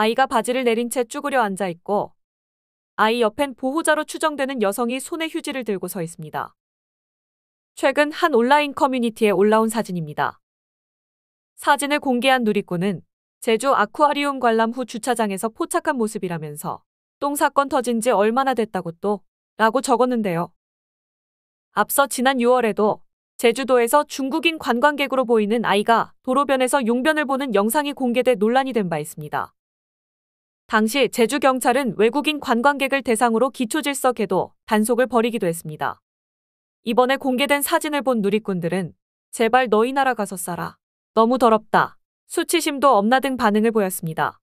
아이가 바지를 내린 채 쭈그려 앉아 있고 아이 옆엔 보호자로 추정되는 여성이 손에 휴지를 들고 서 있습니다. 최근 한 온라인 커뮤니티에 올라온 사진입니다. 사진을 공개한 누리꾼은 제주 아쿠아리움 관람 후 주차장에서 포착한 모습이라면서 똥 사건 터진 지 얼마나 됐다고 또 라고 적었는데요. 앞서 지난 6월에도 제주도에서 중국인 관광객으로 보이는 아이가 도로변에서 용변을 보는 영상이 공개돼 논란이 된 바 있습니다. 당시 제주 경찰은 외국인 관광객을 대상으로 기초질서 개도 단속을 벌이기도 했습니다. 이번에 공개된 사진을 본 누리꾼들은 제발 너희 나라 가서 살아. 너무 더럽다. 수치심도 없나등 반응을 보였습니다.